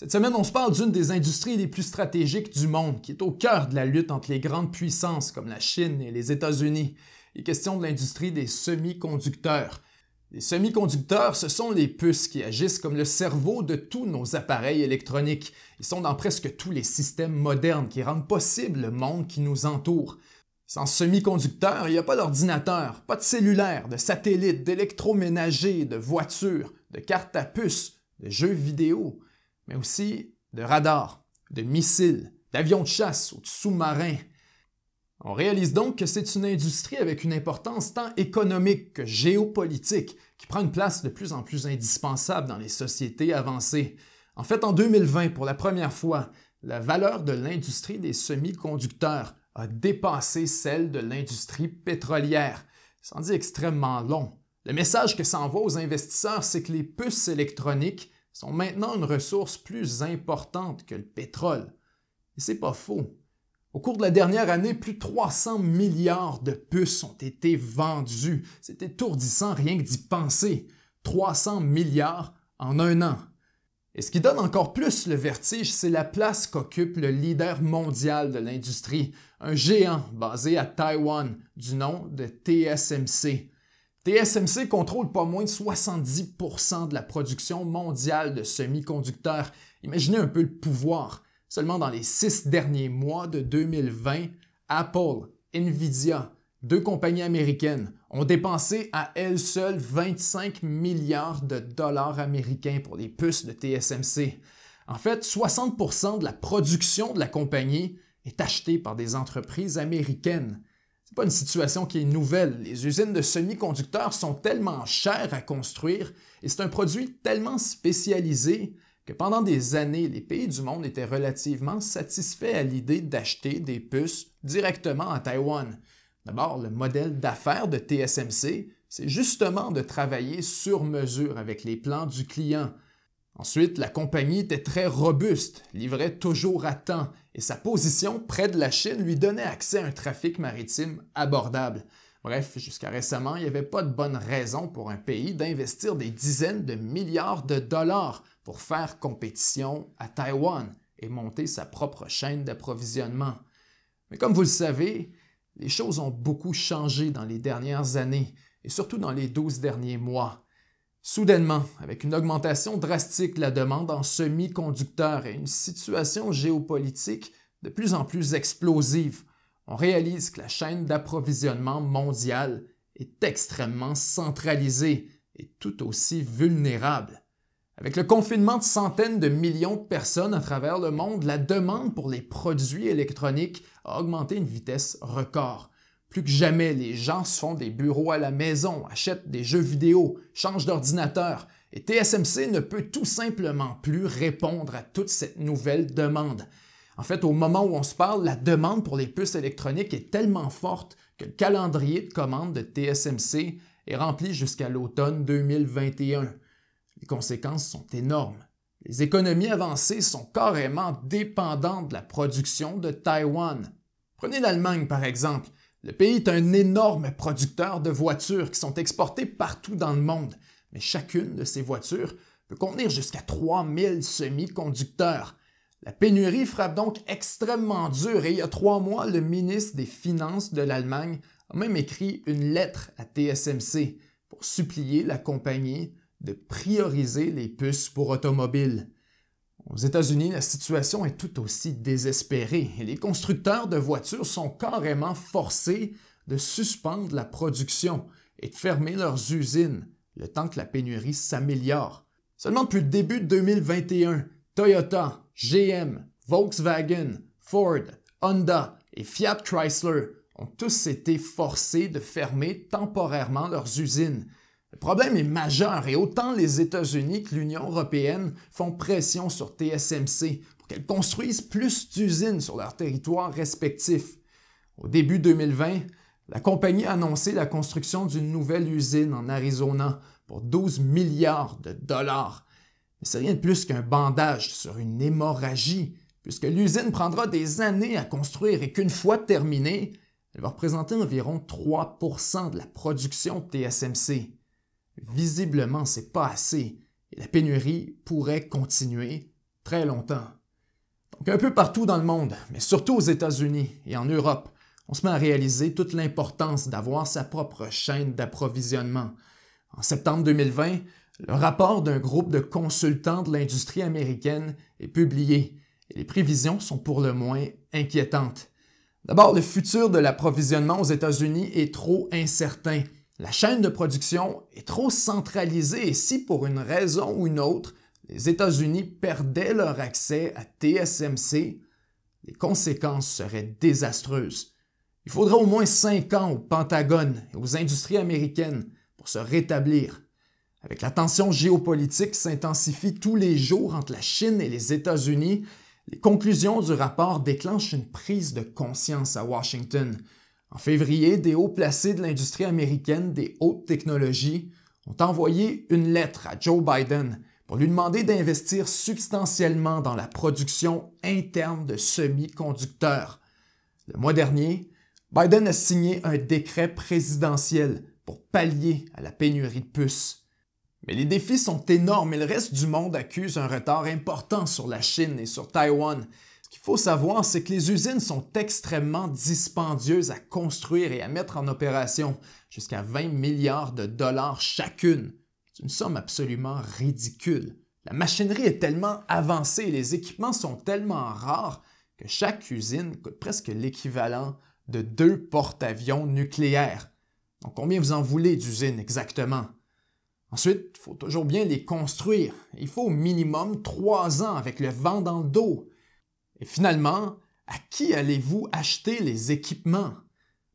Cette semaine, on se parle d'une des industries les plus stratégiques du monde, qui est au cœur de la lutte entre les grandes puissances comme la Chine et les États-Unis. Il est question de l'industrie des semi-conducteurs. Les semi-conducteurs, ce sont les puces qui agissent comme le cerveau de tous nos appareils électroniques. Ils sont dans presque tous les systèmes modernes qui rendent possible le monde qui nous entoure. Sans semi-conducteurs, il n'y a pas d'ordinateur, pas de cellulaire, de satellite, d'électroménager, de voiture, de carte à puce, de jeux vidéo mais aussi de radars, de missiles, d'avions de chasse ou de sous-marins. On réalise donc que c'est une industrie avec une importance tant économique que géopolitique qui prend une place de plus en plus indispensable dans les sociétés avancées. En fait, en 2020, pour la première fois, la valeur de l'industrie des semi-conducteurs a dépassé celle de l'industrie pétrolière. Ça dit extrêmement long. Le message que ça envoie aux investisseurs, c'est que les puces électroniques sont maintenant une ressource plus importante que le pétrole. Et c'est pas faux. Au cours de la dernière année, plus de 300 milliards de puces ont été vendues. C'est étourdissant rien que d'y penser. 300 milliards en un an. Et ce qui donne encore plus le vertige, c'est la place qu'occupe le leader mondial de l'industrie, un géant basé à Taïwan du nom de TSMC. TSMC contrôle pas moins de 70% de la production mondiale de semi-conducteurs. Imaginez un peu le pouvoir. Seulement dans les six derniers mois de 2020, Apple, Nvidia, deux compagnies américaines ont dépensé à elles seules 25 milliards de dollars américains pour les puces de TSMC. En fait, 60% de la production de la compagnie est achetée par des entreprises américaines n'est pas une situation qui est nouvelle. Les usines de semi-conducteurs sont tellement chères à construire et c'est un produit tellement spécialisé que pendant des années, les pays du monde étaient relativement satisfaits à l'idée d'acheter des puces directement à Taïwan. D'abord, le modèle d'affaires de TSMC, c'est justement de travailler sur mesure avec les plans du client. Ensuite, la compagnie était très robuste, livrait toujours à temps, et sa position près de la Chine lui donnait accès à un trafic maritime abordable. Bref, jusqu'à récemment, il n'y avait pas de bonne raison pour un pays d'investir des dizaines de milliards de dollars pour faire compétition à Taïwan et monter sa propre chaîne d'approvisionnement. Mais comme vous le savez, les choses ont beaucoup changé dans les dernières années et surtout dans les douze derniers mois. Soudainement, avec une augmentation drastique de la demande en semi-conducteurs et une situation géopolitique de plus en plus explosive, on réalise que la chaîne d'approvisionnement mondiale est extrêmement centralisée et tout aussi vulnérable. Avec le confinement de centaines de millions de personnes à travers le monde, la demande pour les produits électroniques a augmenté à une vitesse record. Plus que jamais, les gens se font des bureaux à la maison, achètent des jeux vidéo, changent d'ordinateur, et TSMC ne peut tout simplement plus répondre à toute cette nouvelle demande. En fait, au moment où on se parle, la demande pour les puces électroniques est tellement forte que le calendrier de commande de TSMC est rempli jusqu'à l'automne 2021. Les conséquences sont énormes. Les économies avancées sont carrément dépendantes de la production de Taïwan. Prenez l'Allemagne par exemple. Le pays est un énorme producteur de voitures qui sont exportées partout dans le monde, mais chacune de ces voitures peut contenir jusqu'à 3000 semi-conducteurs. La pénurie frappe donc extrêmement dur et il y a trois mois, le ministre des Finances de l'Allemagne a même écrit une lettre à TSMC pour supplier la compagnie de prioriser les puces pour automobiles. Aux États-Unis, la situation est tout aussi désespérée et les constructeurs de voitures sont carrément forcés de suspendre la production et de fermer leurs usines le temps que la pénurie s'améliore. Seulement depuis le début de 2021, Toyota, GM, Volkswagen, Ford, Honda et Fiat Chrysler ont tous été forcés de fermer temporairement leurs usines le problème est majeur et autant les États-Unis que l'Union européenne font pression sur TSMC pour qu'elles construisent plus d'usines sur leurs territoires respectifs. Au début 2020, la compagnie a annoncé la construction d'une nouvelle usine en Arizona pour 12 milliards de dollars. Mais c'est rien de plus qu'un bandage sur une hémorragie, puisque l'usine prendra des années à construire et qu'une fois terminée, elle va représenter environ 3 de la production de TSMC. Visiblement, c'est pas assez et la pénurie pourrait continuer très longtemps. Donc un peu partout dans le monde, mais surtout aux États-Unis et en Europe, on se met à réaliser toute l'importance d'avoir sa propre chaîne d'approvisionnement. En septembre 2020, le rapport d'un groupe de consultants de l'industrie américaine est publié et les prévisions sont pour le moins inquiétantes. D'abord, le futur de l'approvisionnement aux États-Unis est trop incertain la chaîne de production est trop centralisée et si pour une raison ou une autre, les États-Unis perdaient leur accès à TSMC, les conséquences seraient désastreuses. Il faudra au moins cinq ans au Pentagone et aux industries américaines pour se rétablir. Avec la tension géopolitique qui s'intensifie tous les jours entre la Chine et les États-Unis, les conclusions du rapport déclenchent une prise de conscience à Washington. En février, des hauts placés de l'industrie américaine des hautes technologies ont envoyé une lettre à Joe Biden pour lui demander d'investir substantiellement dans la production interne de semi-conducteurs. Le mois dernier, Biden a signé un décret présidentiel pour pallier à la pénurie de puces. Mais les défis sont énormes et le reste du monde accuse un retard important sur la Chine et sur Taïwan qu'il faut savoir, c'est que les usines sont extrêmement dispendieuses à construire et à mettre en opération, jusqu'à 20 milliards de dollars chacune. C'est une somme absolument ridicule. La machinerie est tellement avancée et les équipements sont tellement rares que chaque usine coûte presque l'équivalent de deux porte-avions nucléaires. Donc combien vous en voulez d'usines exactement? Ensuite, il faut toujours bien les construire. Il faut au minimum trois ans avec le vent dans le dos. Et finalement, à qui allez-vous acheter les équipements?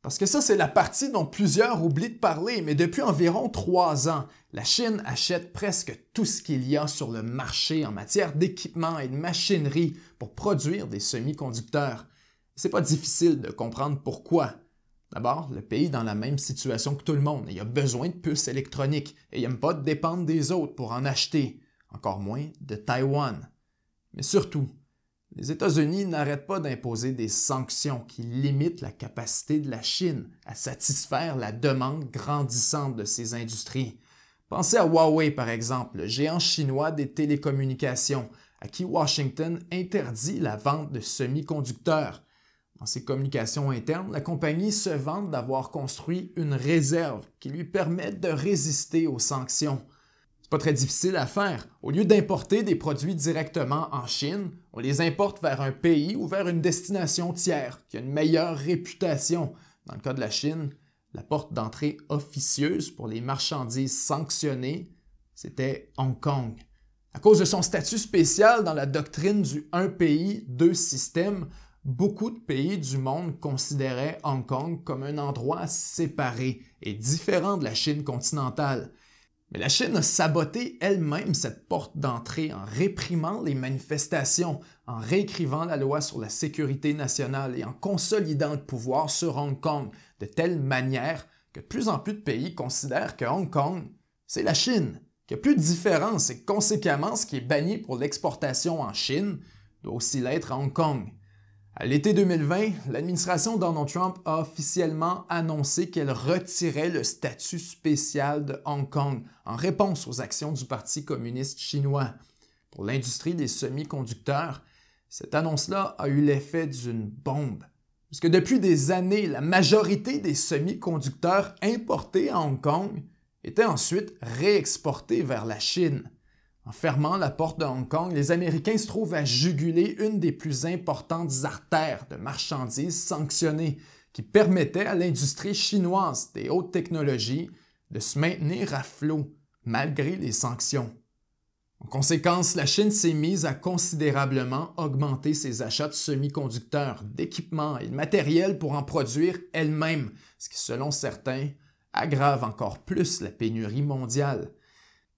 Parce que ça, c'est la partie dont plusieurs oublient de parler, mais depuis environ trois ans, la Chine achète presque tout ce qu'il y a sur le marché en matière d'équipements et de machinerie pour produire des semi-conducteurs. C'est pas difficile de comprendre pourquoi. D'abord, le pays est dans la même situation que tout le monde. Il a besoin de puces électroniques et il n'aime pas de dépendre des autres pour en acheter, encore moins de Taïwan. Mais surtout, les États-Unis n'arrêtent pas d'imposer des sanctions qui limitent la capacité de la Chine à satisfaire la demande grandissante de ses industries. Pensez à Huawei, par exemple, le géant chinois des télécommunications, à qui Washington interdit la vente de semi-conducteurs. Dans ses communications internes, la compagnie se vante d'avoir construit une réserve qui lui permet de résister aux sanctions pas très difficile à faire. Au lieu d'importer des produits directement en Chine, on les importe vers un pays ou vers une destination tiers qui a une meilleure réputation. Dans le cas de la Chine, la porte d'entrée officieuse pour les marchandises sanctionnées, c'était Hong Kong. À cause de son statut spécial dans la doctrine du un pays, deux systèmes, beaucoup de pays du monde considéraient Hong Kong comme un endroit séparé et différent de la Chine continentale. Mais la Chine a saboté elle-même cette porte d'entrée en réprimant les manifestations, en réécrivant la loi sur la sécurité nationale et en consolidant le pouvoir sur Hong Kong de telle manière que de plus en plus de pays considèrent que Hong Kong, c'est la Chine, qu'il n'y a plus de différence et conséquemment, ce qui est banni pour l'exportation en Chine doit aussi l'être à Hong Kong. À l'été 2020, l'administration Donald Trump a officiellement annoncé qu'elle retirait le statut spécial de Hong Kong en réponse aux actions du Parti communiste chinois. Pour l'industrie des semi-conducteurs, cette annonce-là a eu l'effet d'une bombe. Puisque depuis des années, la majorité des semi-conducteurs importés à Hong Kong étaient ensuite réexportés vers la Chine. En fermant la porte de Hong Kong, les Américains se trouvent à juguler une des plus importantes artères de marchandises sanctionnées qui permettait à l'industrie chinoise des hautes technologies de se maintenir à flot malgré les sanctions. En conséquence, la Chine s'est mise à considérablement augmenter ses achats de semi-conducteurs, d'équipements et de matériel pour en produire elle-même, ce qui, selon certains, aggrave encore plus la pénurie mondiale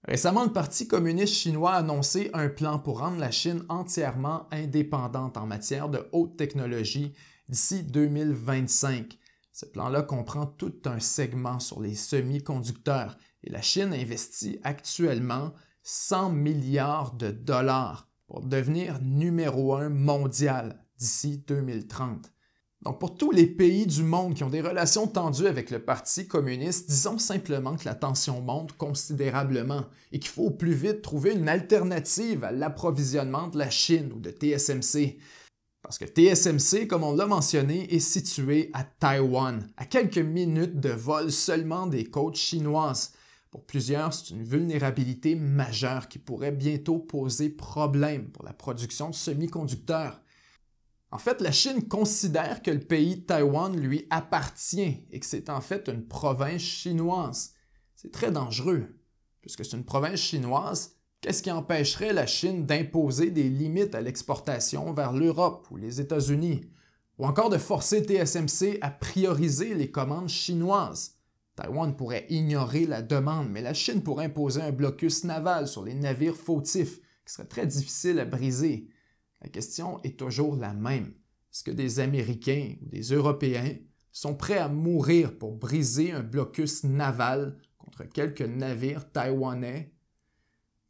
Récemment, le Parti communiste chinois a annoncé un plan pour rendre la Chine entièrement indépendante en matière de haute technologie d'ici 2025. Ce plan-là comprend tout un segment sur les semi-conducteurs et la Chine investit actuellement 100 milliards de dollars pour devenir numéro un mondial d'ici 2030. Donc pour tous les pays du monde qui ont des relations tendues avec le Parti communiste, disons simplement que la tension monte considérablement et qu'il faut au plus vite trouver une alternative à l'approvisionnement de la Chine ou de TSMC. Parce que TSMC, comme on l'a mentionné, est situé à Taïwan, à quelques minutes de vol seulement des côtes chinoises. Pour plusieurs, c'est une vulnérabilité majeure qui pourrait bientôt poser problème pour la production de semi-conducteurs. En fait, la Chine considère que le pays Taïwan lui appartient et que c'est en fait une province chinoise. C'est très dangereux, puisque c'est une province chinoise. Qu'est-ce qui empêcherait la Chine d'imposer des limites à l'exportation vers l'Europe ou les États-Unis, ou encore de forcer TSMC à prioriser les commandes chinoises? Taïwan pourrait ignorer la demande, mais la Chine pourrait imposer un blocus naval sur les navires fautifs, qui serait très difficile à briser. La question est toujours la même. Est-ce que des Américains ou des Européens sont prêts à mourir pour briser un blocus naval contre quelques navires taïwanais?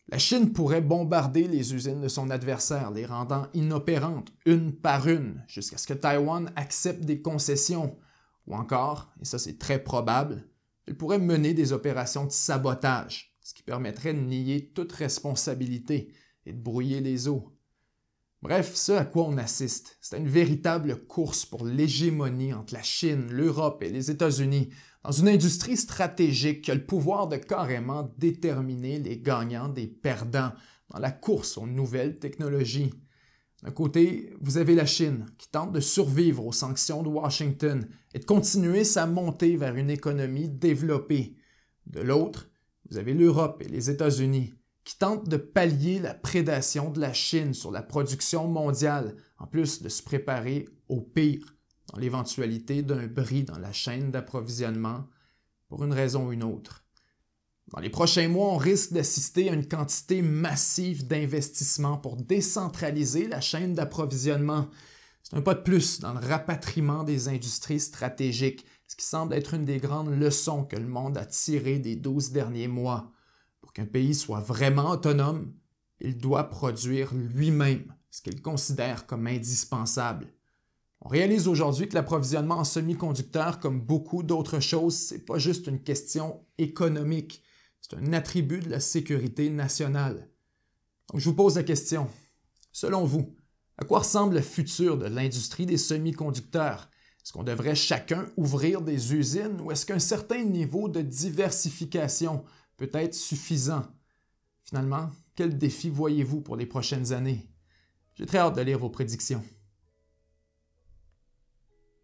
La Chine pourrait bombarder les usines de son adversaire, les rendant inopérantes une par une, jusqu'à ce que Taïwan accepte des concessions. Ou encore, et ça c'est très probable, elle pourrait mener des opérations de sabotage, ce qui permettrait de nier toute responsabilité et de brouiller les eaux. Bref, ce à quoi on assiste, c'est une véritable course pour l'hégémonie entre la Chine, l'Europe et les États-Unis, dans une industrie stratégique qui a le pouvoir de carrément déterminer les gagnants des perdants dans la course aux nouvelles technologies. D'un côté, vous avez la Chine, qui tente de survivre aux sanctions de Washington et de continuer sa montée vers une économie développée. De l'autre, vous avez l'Europe et les États-Unis, qui tente de pallier la prédation de la Chine sur la production mondiale, en plus de se préparer au pire dans l'éventualité d'un bris dans la chaîne d'approvisionnement pour une raison ou une autre. Dans les prochains mois, on risque d'assister à une quantité massive d'investissements pour décentraliser la chaîne d'approvisionnement. C'est un pas de plus dans le rapatriement des industries stratégiques, ce qui semble être une des grandes leçons que le monde a tirées des 12 derniers mois qu'un pays soit vraiment autonome, il doit produire lui-même ce qu'il considère comme indispensable. On réalise aujourd'hui que l'approvisionnement en semi-conducteurs, comme beaucoup d'autres choses, c'est pas juste une question économique, c'est un attribut de la sécurité nationale. Donc je vous pose la question. Selon vous, à quoi ressemble le futur de l'industrie des semi-conducteurs? Est-ce qu'on devrait chacun ouvrir des usines ou est-ce qu'un certain niveau de diversification peut être suffisant. Finalement, quel défi voyez-vous pour les prochaines années? J'ai très hâte de lire vos prédictions.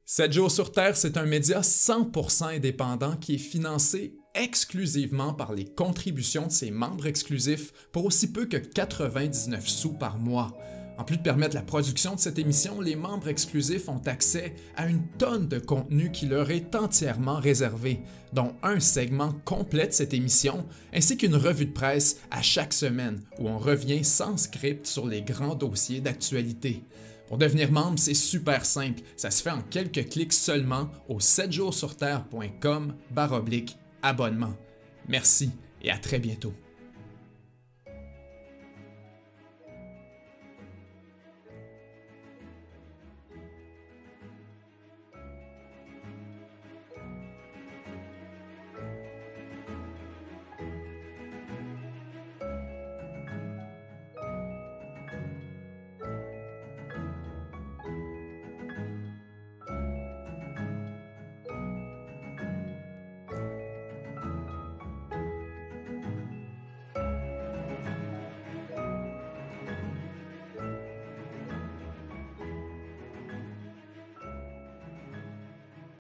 7 jours sur Terre, c'est un média 100% indépendant qui est financé exclusivement par les contributions de ses membres exclusifs pour aussi peu que 99 sous par mois. En plus de permettre la production de cette émission, les membres exclusifs ont accès à une tonne de contenu qui leur est entièrement réservé, dont un segment complet cette émission, ainsi qu'une revue de presse à chaque semaine où on revient sans script sur les grands dossiers d'actualité. Pour devenir membre, c'est super simple, ça se fait en quelques clics seulement au 7jourssurterre.com baroblique abonnement. Merci et à très bientôt.